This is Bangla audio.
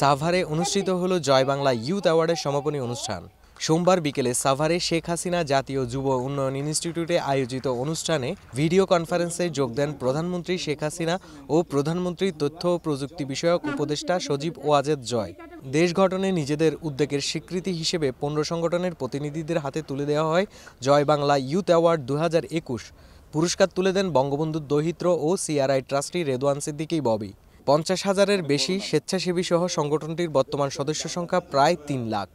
সাভারে অনুষ্ঠিত হলো জয় বাংলা ইউথ অ্যাওয়ার্ডের সমাপনী অনুষ্ঠান সোমবার বিকেলে সাভারে শেখ হাসিনা জাতীয় যুব উন্নয়ন ইনস্টিটিউটে আয়োজিত অনুষ্ঠানে ভিডিও কনফারেন্সে যোগ দেন প্রধানমন্ত্রী শেখ হাসিনা ও প্রধানমন্ত্রী তথ্য ও প্রযুক্তি বিষয়ক উপদেষ্টা সজীব ওয়াজেদ জয় দেশ গঠনে নিজেদের উদ্যোগের স্বীকৃতি হিসেবে পণ্য সংগঠনের প্রতিনিধিদের হাতে তুলে দেওয়া হয় জয় বাংলা ইউথ অ্যাওয়ার্ড দু পুরস্কার তুলে দেন বঙ্গবন্ধু দহিত্র ও সিআরআই ট্রাস্টি রেদওয়ান সিদ্দিকী ববি পঞ্চাশ হাজারের বেশি স্বেচ্ছাসেবী সহ সংগঠনটির বর্তমান সদস্য সংখ্যা প্রায় তিন লাখ